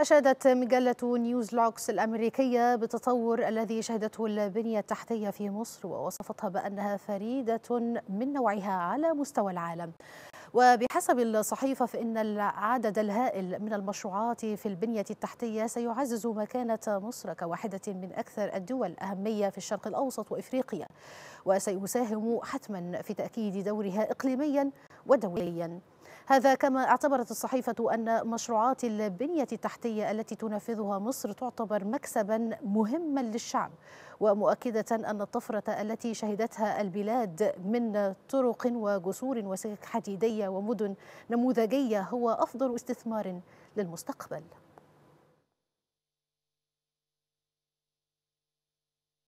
أشادت مجلة نيوز لوكس الأمريكية بتطور الذي شهدته البنية التحتية في مصر ووصفتها بأنها فريدة من نوعها على مستوى العالم وبحسب الصحيفة فإن العدد الهائل من المشروعات في البنية التحتية سيعزز مكانة مصر كواحدة من أكثر الدول أهمية في الشرق الأوسط وإفريقيا وسيساهم حتما في تأكيد دورها إقليميا ودوليا هذا كما اعتبرت الصحيفة أن مشروعات البنية التحتية التي تنفذها مصر تعتبر مكسبا مهما للشعب ومؤكدة أن الطفرة التي شهدتها البلاد من طرق وجسور وسكك حديدية ومدن نموذجية هو أفضل استثمار للمستقبل